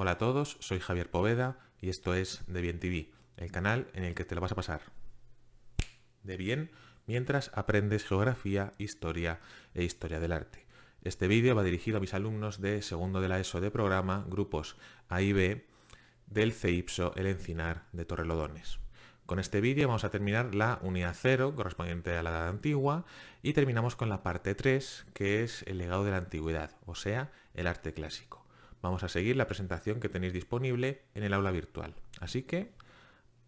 Hola a todos, soy Javier Poveda y esto es De Bien TV, el canal en el que te lo vas a pasar. De bien mientras aprendes geografía, historia e historia del arte. Este vídeo va dirigido a mis alumnos de segundo de la ESO de programa, grupos A y B, del CEIPSO El Encinar de Torrelodones. Con este vídeo vamos a terminar la unidad 0, correspondiente a la edad antigua, y terminamos con la parte 3, que es el legado de la antigüedad, o sea, el arte clásico vamos a seguir la presentación que tenéis disponible en el aula virtual. Así que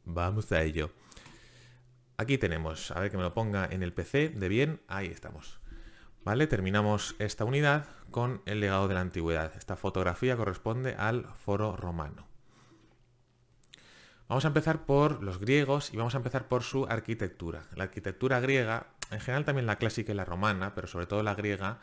vamos a ello. Aquí tenemos, a ver que me lo ponga en el PC de bien, ahí estamos. ¿Vale? Terminamos esta unidad con el legado de la antigüedad. Esta fotografía corresponde al foro romano. Vamos a empezar por los griegos y vamos a empezar por su arquitectura. La arquitectura griega, en general también la clásica y la romana, pero sobre todo la griega,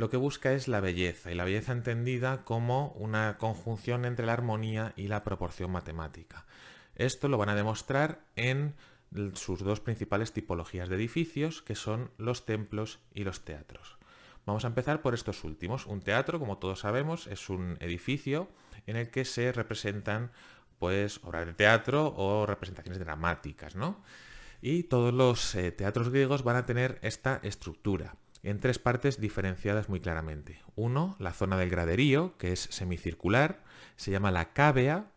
lo que busca es la belleza, y la belleza entendida como una conjunción entre la armonía y la proporción matemática. Esto lo van a demostrar en sus dos principales tipologías de edificios, que son los templos y los teatros. Vamos a empezar por estos últimos. Un teatro, como todos sabemos, es un edificio en el que se representan pues obras de teatro o representaciones dramáticas, ¿no? Y todos los eh, teatros griegos van a tener esta estructura en tres partes diferenciadas muy claramente. Uno, la zona del graderío, que es semicircular, se llama la cavea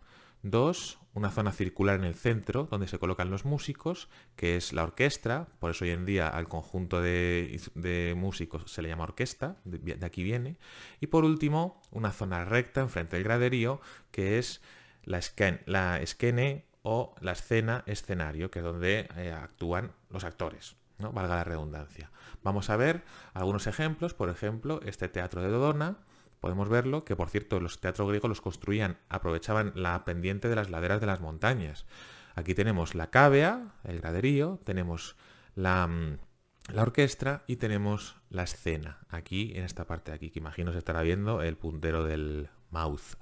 Dos, una zona circular en el centro, donde se colocan los músicos, que es la orquesta, por eso hoy en día al conjunto de, músicos se le llama orquesta, de, aquí viene. Y por último, una zona recta enfrente del graderío, que es la, la esquene o la escena escenario, que es donde eh, actúan los actores, ¿no? valga la redundancia. Vamos a ver algunos ejemplos, por ejemplo, este teatro de Dodona, podemos verlo, que por cierto los teatros griegos los construían, aprovechaban la pendiente de las laderas de las montañas. Aquí tenemos la cavea, el graderío, tenemos la, mm, la orquestra y tenemos la escena, aquí en esta parte de aquí, que imagino se estará viendo el puntero del mouse.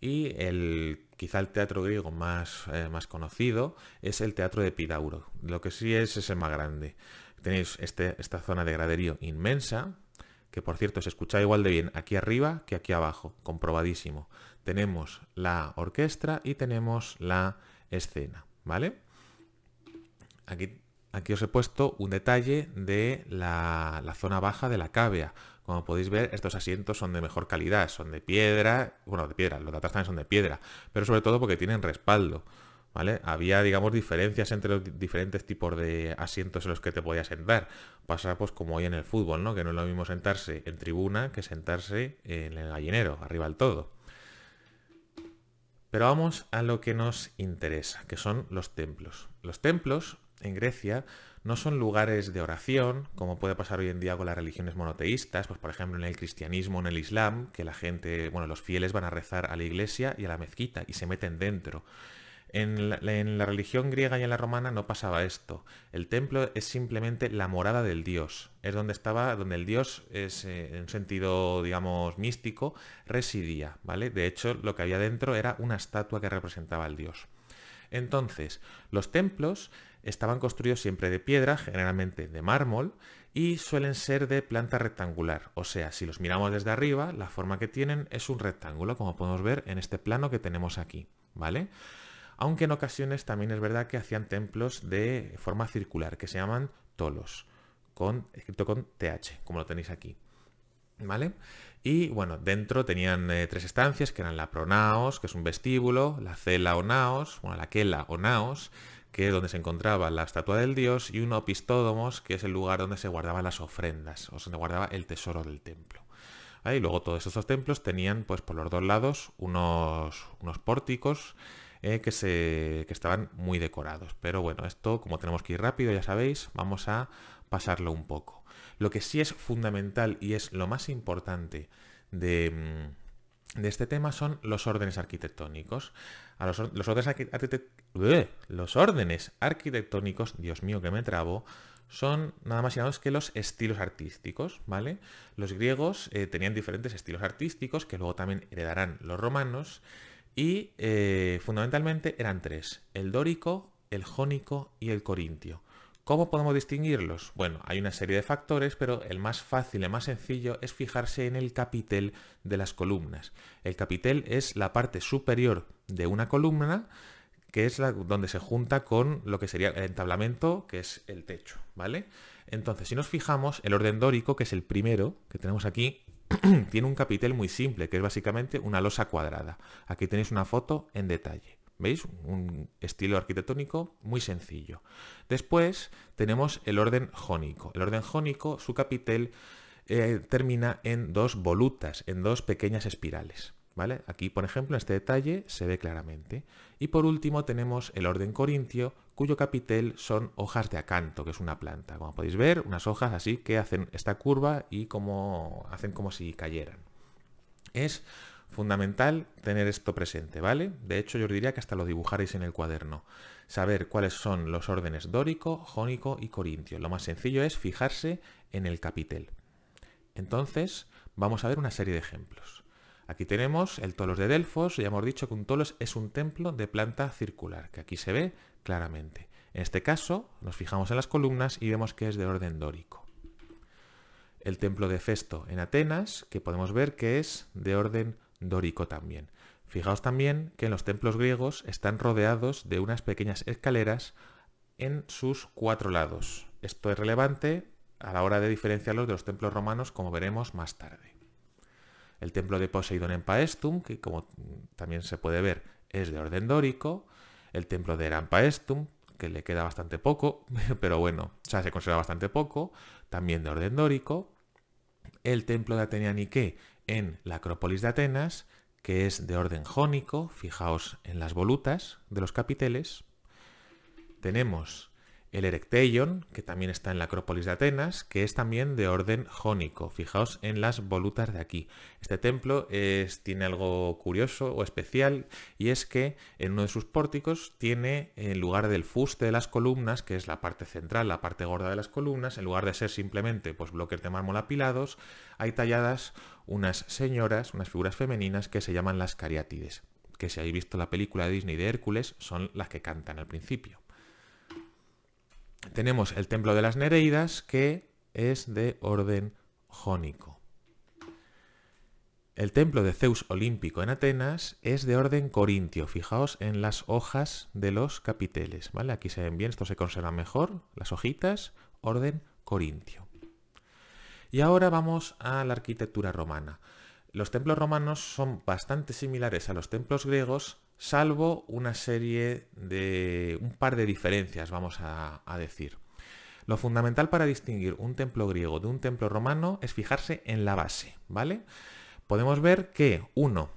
Y el, quizá el teatro griego más, eh, más conocido es el teatro de Pidauro, lo que sí es ese más grande. Tenéis este, esta zona de graderío inmensa, que por cierto se escucha igual de bien aquí arriba que aquí abajo, comprobadísimo. Tenemos la orquesta y tenemos la escena, ¿vale? Aquí, aquí os he puesto un detalle de la, la zona baja de la cavea. Como podéis ver, estos asientos son de mejor calidad, son de piedra, bueno, de piedra, los de son de piedra, pero sobre todo porque tienen respaldo. Había, digamos, diferencias entre los diferentes tipos de asientos en los que te podías sentar. Pasa pues como hoy en el fútbol, ¿no? Que no es lo mismo sentarse en tribuna que sentarse en el gallinero, arriba del todo. Pero vamos a lo que nos interesa, que son los templos. Los templos en Grecia no son lugares de oración, como puede pasar hoy en día con las religiones monoteístas, pues por ejemplo en el cristianismo, en el islam, que la gente, bueno, los fieles van a rezar a la iglesia y a la mezquita y se meten dentro. En la, religión griega y en la romana no pasaba esto. El templo es simplemente la morada del dios. Es donde estaba, donde el dios eh, en un sentido, digamos, místico, residía, ¿vale? De hecho, lo que había dentro era una estatua que representaba al dios. Entonces, los templos estaban construidos siempre de piedra, generalmente de mármol, y suelen ser de planta rectangular. O sea, si los miramos desde arriba, la forma que tienen es un rectángulo, como podemos ver en este plano que tenemos aquí, ¿vale? aunque en ocasiones también es verdad que hacían templos de forma circular, que se llaman tolos, con, escrito con TH, como lo tenéis aquí. ¿Vale? Y bueno, dentro tenían eh, tres estancias, que eran la pronaos, que es un vestíbulo, la cela o naos, bueno, la quela o naos, que es donde se encontraba la estatua del dios, y un opistódomos, que es el lugar donde se guardaban las ofrendas, o se guardaba el tesoro del templo. Y luego todos estos templos tenían, pues por los dos lados, unos, unos pórticos eh, que, se, estaban muy decorados. Pero bueno, esto como tenemos que ir rápido, ya sabéis, vamos a pasarlo un poco. Lo que sí es fundamental y es lo más importante de, mm, este tema son los órdenes arquitectónicos. A los, los, órdenes arquitectónicos, Dios mío que me trabo, son nada más y nada menos que los estilos artísticos, ¿vale? Los griegos eh, tenían diferentes estilos artísticos que luego también heredarán los romanos y eh, fundamentalmente eran tres, el dórico, el jónico y el corintio. ¿Cómo podemos distinguirlos? Bueno, hay una serie de factores, pero el más fácil, el más sencillo es fijarse en el capitel de las columnas. El capitel es la parte superior de una columna, que es la, donde se junta con lo que sería el entablamento, que es el techo, ¿vale? Entonces, si nos fijamos, el orden dórico, que es el primero que tenemos aquí, tiene un capitel muy simple, que es básicamente una losa cuadrada. Aquí tenéis una foto en detalle. ¿Veis? Un estilo arquitectónico muy sencillo. Después tenemos el orden jónico. El orden jónico, su capitel eh, termina en dos volutas, en dos pequeñas espirales. ¿Vale? Aquí, por ejemplo, en este detalle se ve claramente. Y por último tenemos el orden corintio, cuyo capitel son hojas de acanto, que es una planta. Como podéis ver, unas hojas así que hacen esta curva y como hacen como si cayeran. Es fundamental tener esto presente, ¿vale? De hecho, yo os diría que hasta lo dibujaréis en el cuaderno. Saber cuáles son los órdenes dórico, jónico y corintio. Lo más sencillo es fijarse en el capitel. Entonces, vamos a ver una serie de ejemplos. Aquí tenemos el Tolos de Delfos, ya hemos dicho que un Tolos es un templo de planta circular, que aquí se ve claramente. En este caso, nos fijamos en las columnas y vemos que es de orden dórico. El templo de Festo en Atenas, que podemos ver que es de orden dórico también. Fijaos también que en los templos griegos están rodeados de unas pequeñas escaleras en sus cuatro lados. Esto es relevante a la hora de diferenciarlos de los templos romanos, como veremos más tarde el templo de Poseidón en Paestum, que como también se puede ver es de orden dórico, el templo de Hera Paestum, que le queda bastante poco, pero bueno, o sea, se conserva bastante poco, también de orden dórico, el templo de Atenea Nike en la Acrópolis de Atenas, que es de orden jónico, fijaos en las volutas de los capiteles, tenemos el Erecteion, que también está en la Acrópolis de Atenas, que es también de orden jónico. Fijaos en las volutas de aquí. Este templo es, tiene algo curioso o especial y es que en uno de sus pórticos tiene, en lugar del fuste de las columnas, que es la parte central, la parte gorda de las columnas, en lugar de ser simplemente pues, bloques de mármol apilados, hay talladas unas señoras, unas figuras femeninas que se llaman las cariátides, que si habéis visto la película de Disney de Hércules son las que cantan al principio tenemos el templo de las Nereidas que es de orden jónico. El templo de Zeus Olímpico en Atenas es de orden corintio. Fijaos en las hojas de los capiteles, Aquí se ven bien, esto se conserva mejor, las hojitas, orden corintio. Y ahora vamos a la arquitectura romana. Los templos romanos son bastante similares a los templos griegos salvo una serie de un par de diferencias, vamos a, decir. Lo fundamental para distinguir un templo griego de un templo romano es fijarse en la base, ¿vale? Podemos ver que, uno,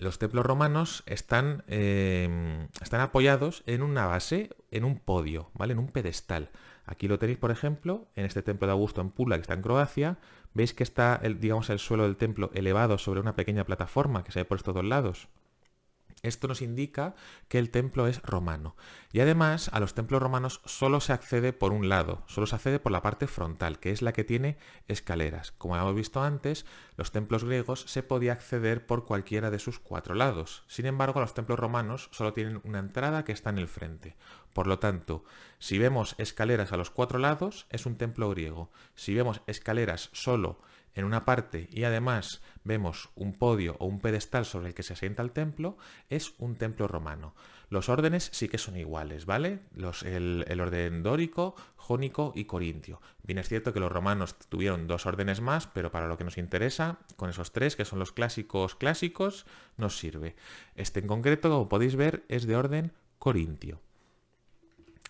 los templos romanos están, em, están apoyados en una base, en un podio, ¿vale? En un pedestal. Aquí lo tenéis, por ejemplo, en este templo de Augusto en Pula, que está en Croacia. Veis que está, el, digamos, el suelo del templo elevado sobre una pequeña plataforma que se ve por estos dos lados. Esto nos indica que el templo es romano. Y además a los templos romanos solo se accede por un lado, solo se accede por la parte frontal, que es la que tiene escaleras. Como hemos visto antes, los templos griegos se podía acceder por cualquiera de sus cuatro lados. Sin embargo, los templos romanos solo tienen una entrada que está en el frente. Por lo tanto, si vemos escaleras a los cuatro lados, es un templo griego. Si vemos escaleras solo en una parte y además vemos un podio o un pedestal sobre el que se asienta el templo, es un templo romano. Los órdenes sí que son iguales, ¿vale? Los, el, orden dórico, jónico y corintio. Bien es cierto que los romanos tuvieron dos órdenes más, pero para lo que nos interesa, con esos tres, que son los clásicos clásicos, nos sirve. Este en concreto, como podéis ver, es de orden corintio.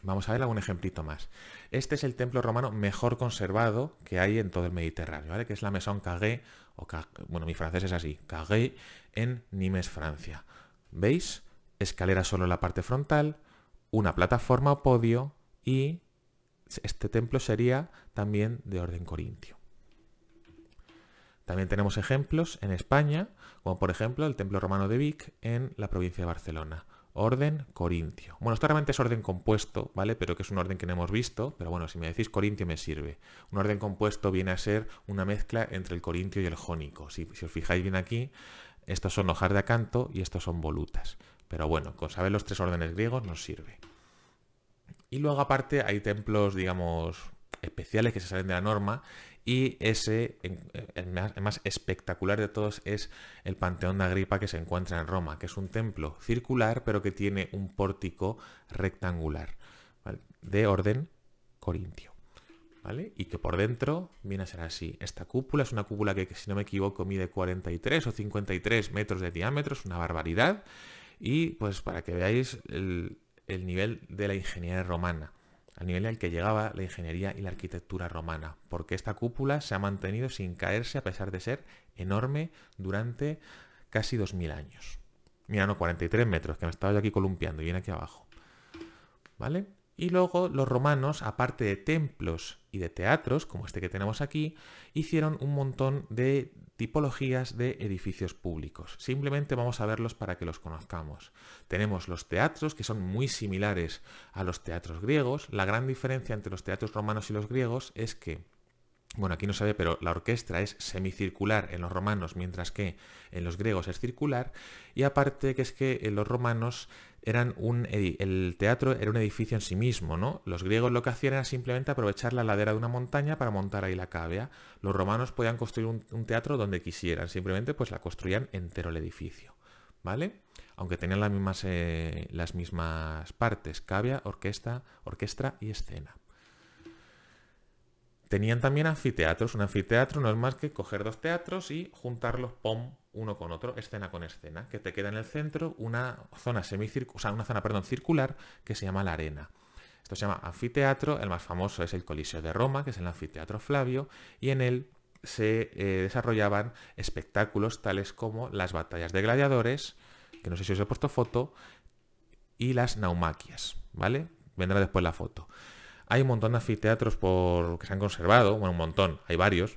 Vamos a ver algún ejemplito más. Este es el templo romano mejor conservado que hay en todo el Mediterráneo, ¿vale? Que es la Mesón Cagé bueno, mi francés es así, cagué en Nimes, Francia. ¿Veis? Escalera solo en la parte frontal, una plataforma o podio y este templo sería también de orden corintio. También tenemos ejemplos en España, como por ejemplo el templo romano de Vic en la provincia de Barcelona. Orden Corintio. Bueno, esto realmente es orden compuesto, ¿vale? Pero que es un orden que no hemos visto, pero bueno, si me decís Corintio me sirve. Un orden compuesto viene a ser una mezcla entre el Corintio y el Jónico. Si, si os fijáis bien aquí, estos son hojas de acanto y estos son volutas. Pero bueno, con saber los tres órdenes griegos nos sirve. Y luego aparte hay templos, digamos, especiales que se salen de la norma y ese, el más, espectacular de todos, es el Panteón de Agripa que se encuentra en Roma, que es un templo circular pero que tiene un pórtico rectangular de orden corintio. ¿Vale? Y que por dentro viene a ser así. Esta cúpula es una cúpula que, si no me equivoco, mide 43 o 53 metros de diámetro, es una barbaridad. Y pues para que veáis el nivel de la ingeniería romana al nivel al que llegaba la ingeniería y la arquitectura romana, porque esta cúpula se ha mantenido sin caerse a pesar de ser enorme durante casi 2000 años. Mira, no, 43 metros, que me estaba yo aquí columpiando y viene aquí abajo. ¿Vale? Y luego los romanos, aparte de templos y de teatros, como este que tenemos aquí, hicieron un montón de tipologías de edificios públicos. Simplemente vamos a verlos para que los conozcamos. Tenemos los teatros, que son muy similares a los teatros griegos. La gran diferencia entre los teatros romanos y los griegos es que bueno, aquí no se ve, pero la orquesta es semicircular en los romanos, mientras que en los griegos es circular. Y aparte que es que en los romanos un el teatro era un edificio en sí mismo, ¿no? Los griegos lo que hacían era simplemente aprovechar la ladera de una montaña para montar ahí la cavea. Los romanos podían construir un, teatro donde quisieran, simplemente pues la construían entero el edificio, ¿vale? Aunque tenían las mismas, eh, las mismas partes, cavea, orquesta, orquestra y escena. Tenían también anfiteatros. Un anfiteatro no es más que coger dos teatros y juntarlos, pom, uno con otro, escena con escena, que te queda en el centro una zona una zona, perdón, circular que se llama la arena. Esto se llama anfiteatro, el más famoso es el Coliseo de Roma, que es el anfiteatro Flavio, y en él se eh, desarrollaban espectáculos tales como las batallas de gladiadores, que no sé si os he puesto foto, y las naumaquias, ¿vale? Vendrá después la foto. Hay un montón de anfiteatros por, que se han conservado, bueno, un montón, hay varios,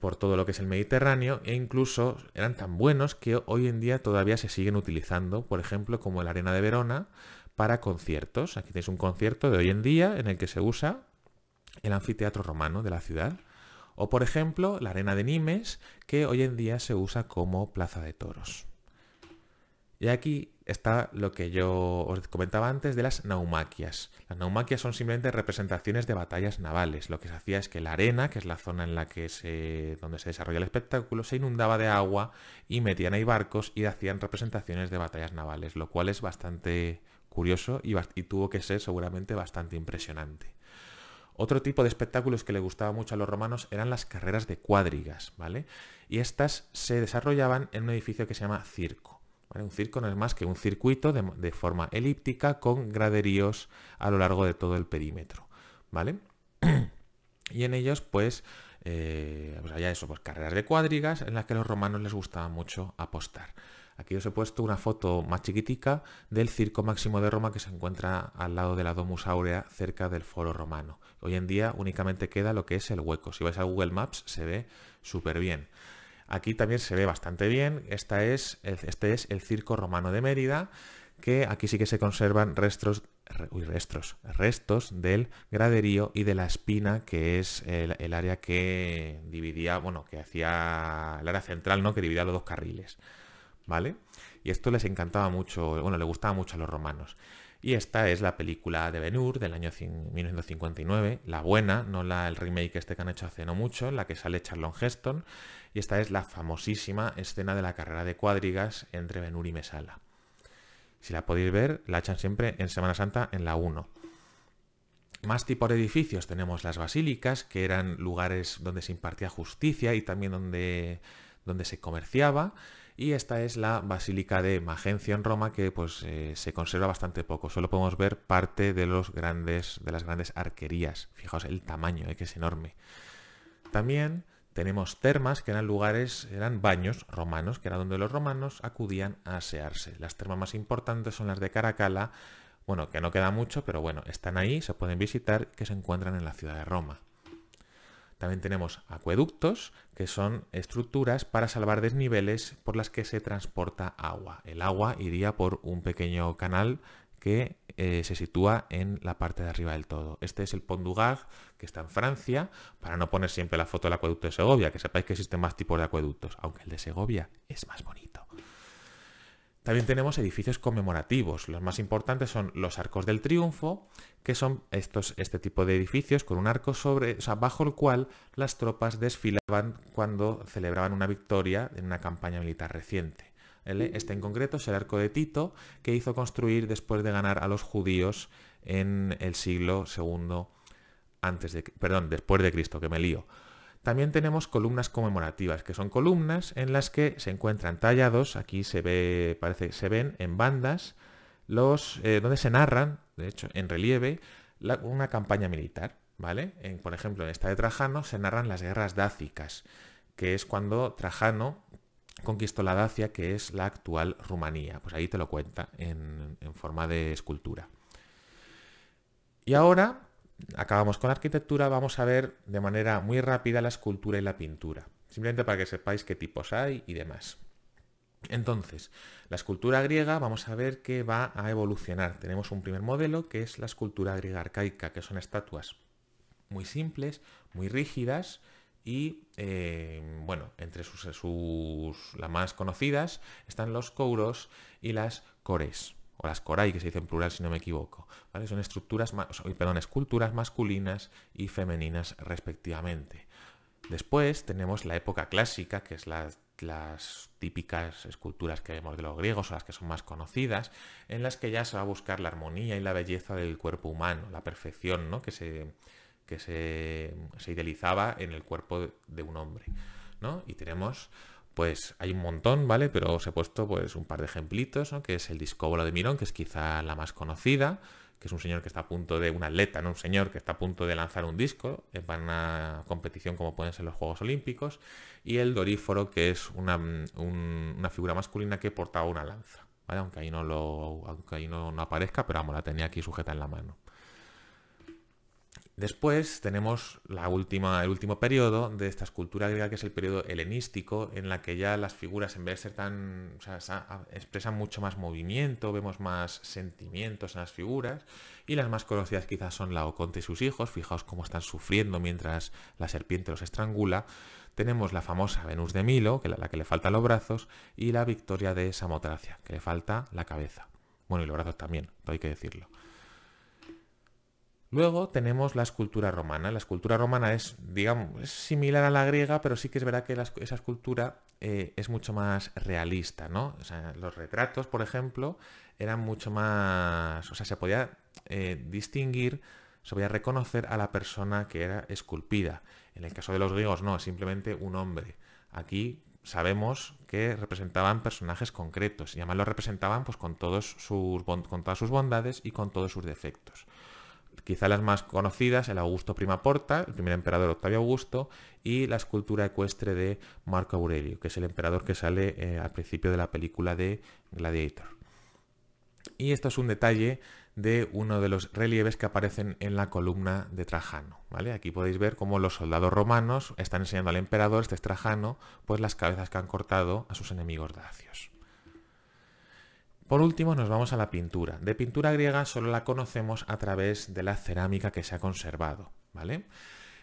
por todo lo que es el Mediterráneo, e incluso eran tan buenos que hoy en día todavía se siguen utilizando, por ejemplo, como la Arena de Verona, para conciertos. Aquí tenéis un concierto de hoy en día en el que se usa el anfiteatro romano de la ciudad. O por ejemplo, la arena de Nimes, que hoy en día se usa como plaza de toros. Y aquí está lo que yo os comentaba antes de las naumaquias. Las naumaquias son simplemente representaciones de batallas navales. Lo que se hacía es que la arena, que es la zona en la que se, donde se desarrolla el espectáculo, se inundaba de agua y metían ahí barcos y hacían representaciones de batallas navales, lo cual es bastante curioso y, tuvo que ser seguramente bastante impresionante. Otro tipo de espectáculos que le gustaba mucho a los romanos eran las carreras de cuadrigas, ¿vale? Y estas se desarrollaban en un edificio que se llama circo. Un circo no es más que un circuito de, forma elíptica con graderíos a lo largo de todo el perímetro. ¿Vale? y en ellos, pues, eh, pues había eso, pues carreras de cuadrigas en las que a los romanos les gustaba mucho apostar. Aquí os he puesto una foto más chiquitica del Circo Máximo de Roma que se encuentra al lado de la Domus Aurea cerca del Foro Romano. Hoy en día únicamente queda lo que es el hueco. Si vais a Google Maps se ve súper bien. Aquí también se ve bastante bien. Esta es, este es el Circo Romano de Mérida, que aquí sí que se conservan restos, restos, restos del graderío y de la espina, que es el, área que dividía, bueno, que hacía el área central, ¿no? Que dividía los dos carriles. ¿Vale? Y esto les encantaba mucho, bueno, le gustaba mucho a los romanos. Y esta es la película de Ben del año 1959, la buena, no la, el remake este que han hecho hace no mucho, la que sale Charlon Heston. Y esta es la famosísima escena de la carrera de cuadrigas entre Ben y Mesala. Si la podéis ver, la echan siempre en Semana Santa en la 1. Más tipo de edificios tenemos las basílicas, que eran lugares donde se impartía justicia y también donde, donde se comerciaba y esta es la Basílica de Magencia en Roma que pues eh, se conserva bastante poco, solo podemos ver parte de, los grandes, las grandes arquerías, fijaos el tamaño, eh, que es enorme. También tenemos termas que eran lugares, eran baños romanos, que era donde los romanos acudían a asearse. Las termas más importantes son las de Caracalla, bueno, que no queda mucho, pero bueno, están ahí, se pueden visitar, que se encuentran en la ciudad de Roma. También tenemos acueductos, que son estructuras para salvar desniveles por las que se transporta agua. El agua iría por un pequeño canal que eh, se sitúa en la parte de arriba del todo. Este es el Pont du Gard, que está en Francia, para no poner siempre la foto del acueducto de Segovia, que sepáis que existen más tipos de acueductos, aunque el de Segovia es más bonito. También tenemos edificios conmemorativos. Los más importantes son los Arcos del Triunfo, que son estos, este tipo de edificios con un arco sobre, o sea, bajo el cual las tropas desfilaban cuando celebraban una victoria en una campaña militar reciente. Este en concreto es el Arco de Tito, que hizo construir después de ganar a los judíos en el siglo II antes de, perdón, después de Cristo, que me lío. También tenemos columnas conmemorativas, que son columnas en las que se encuentran tallados, aquí se ve, parece, se ven en bandas, los, eh, donde se narran, de hecho, en relieve, una campaña militar, ¿vale? por ejemplo, en esta de Trajano se narran las guerras dácicas, que es cuando Trajano conquistó la Dacia, que es la actual Rumanía. Pues ahí te lo cuenta en, en forma de escultura. Y ahora acabamos con la arquitectura, vamos a ver de manera muy rápida la escultura y la pintura, simplemente para que sepáis qué tipos hay y demás. Entonces, la escultura griega vamos a ver que va a evolucionar. Tenemos un primer modelo que es la escultura griega arcaica, que son estatuas muy simples, muy rígidas y, eh, bueno, entre sus, las más conocidas están los couros y las cores las coray, que se dice en plural si no me equivoco. Son estructuras, perdón, esculturas masculinas y femeninas respectivamente. Después tenemos la época clásica, que es las típicas esculturas que vemos de los griegos o las que son más conocidas, en las que ya se va a buscar la armonía y la belleza del cuerpo humano, la perfección que, se, que se, idealizaba en el cuerpo de un hombre. Y tenemos pues hay un montón, ¿vale? Pero os he puesto pues un par de ejemplitos, ¿no? Que es el discóbolo de Mirón, que es quizá la más conocida, que es un señor que está a punto de, un atleta, ¿no? Un señor que está a punto de lanzar un disco para una competición como pueden ser los Juegos Olímpicos, y el Doríforo, que es una, figura masculina que portaba una lanza, ¿vale? Aunque ahí no lo, aunque ahí no aparezca, pero vamos, la tenía aquí sujeta en la mano. Después tenemos la última, el último periodo de esta escultura griega, que es el periodo helenístico, en la que ya las figuras, en vez de ser tan. O sea, expresan mucho más movimiento, vemos más sentimientos en las figuras. Y las más conocidas quizás son Laoconte y sus hijos. Fijaos cómo están sufriendo mientras la serpiente los estrangula. Tenemos la famosa Venus de Milo, que la que le faltan los brazos, y la victoria de Samotracia, que le falta la cabeza. Bueno, y los brazos también, hay que decirlo. Luego tenemos la escultura romana. La escultura romana es, digamos, similar a la griega, pero sí que es verdad que esa escultura eh, es mucho más realista, ¿no? los retratos, por ejemplo, eran mucho más... O sea, se podía eh, distinguir, se podía reconocer a la persona que era esculpida. En el caso de los griegos, no, es simplemente un hombre. Aquí sabemos que representaban personajes concretos y además lo representaban pues, con, todos sus, con todas sus bondades y con todos sus defectos quizá las más conocidas, el Augusto Prima Porta, el primer emperador Octavio Augusto, y la escultura ecuestre de Marco Aurelio, que es el emperador que sale eh, al principio de la película de Gladiator. Y esto es un detalle de uno de los relieves que aparecen en la columna de Trajano. ¿vale? Aquí podéis ver cómo los soldados romanos están enseñando al emperador, este es Trajano, pues las cabezas que han cortado a sus enemigos dacios. Por último nos vamos a la pintura. De pintura griega solo la conocemos a través de la cerámica que se ha conservado, ¿vale?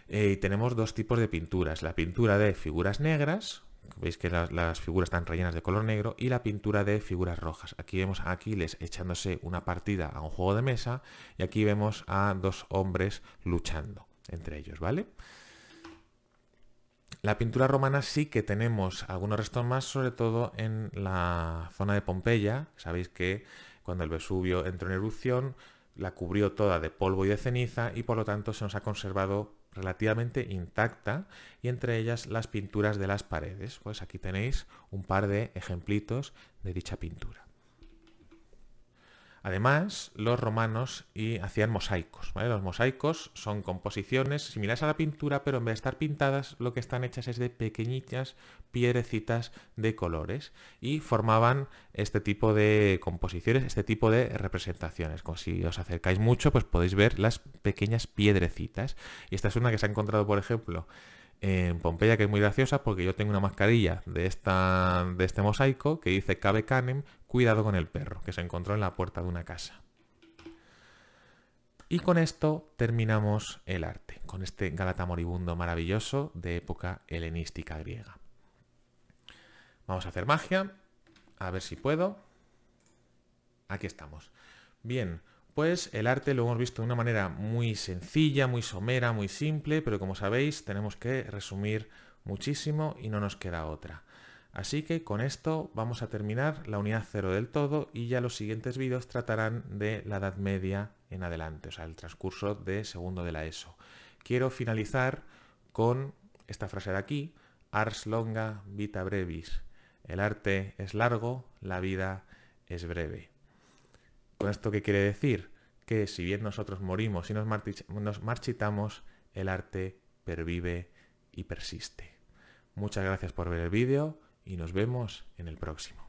Eh, y tenemos dos tipos de pinturas. La pintura de figuras negras, veis que las, las, figuras están rellenas de color negro, y la pintura de figuras rojas. Aquí vemos a Aquiles echándose una partida a un juego de mesa y aquí vemos a dos hombres luchando entre ellos, ¿vale? La pintura romana sí que tenemos algunos restos más, sobre todo en la zona de Pompeya. Sabéis que cuando el Vesubio entró en erupción, la cubrió toda de polvo y de ceniza y por lo tanto se nos ha conservado relativamente intacta y entre ellas las pinturas de las paredes. Pues aquí tenéis un par de ejemplitos de dicha pintura. Además, los romanos hacían mosaicos. Los mosaicos son composiciones similares a la pintura, pero en vez de estar pintadas, lo que están hechas es de pequeñitas piedrecitas de colores y formaban este tipo de composiciones, este tipo de representaciones. si os acercáis mucho, pues podéis ver las pequeñas piedrecitas. Y esta es una que se ha encontrado, por ejemplo, en Pompeya, que es muy graciosa porque yo tengo una mascarilla de, esta, de este mosaico que dice Cabe Canem, Cuidado con el perro, que se encontró en la puerta de una casa. Y con esto terminamos el arte, con este Galata moribundo maravilloso de época helenística griega. Vamos a hacer magia, a ver si puedo. Aquí estamos. Bien, pues el arte lo hemos visto de una manera muy sencilla, muy somera, muy simple, pero como sabéis tenemos que resumir muchísimo y no nos queda otra. Así que con esto vamos a terminar la unidad cero del todo y ya los siguientes vídeos tratarán de la Edad Media en adelante, o sea, el transcurso de segundo de la ESO. Quiero finalizar con esta frase de aquí, Ars longa vita brevis. El arte es largo, la vida es breve. ¿Con esto qué quiere decir? Que si bien nosotros morimos y nos marchitamos, el arte pervive y persiste. Muchas gracias por ver el vídeo y nos vemos en el próximo.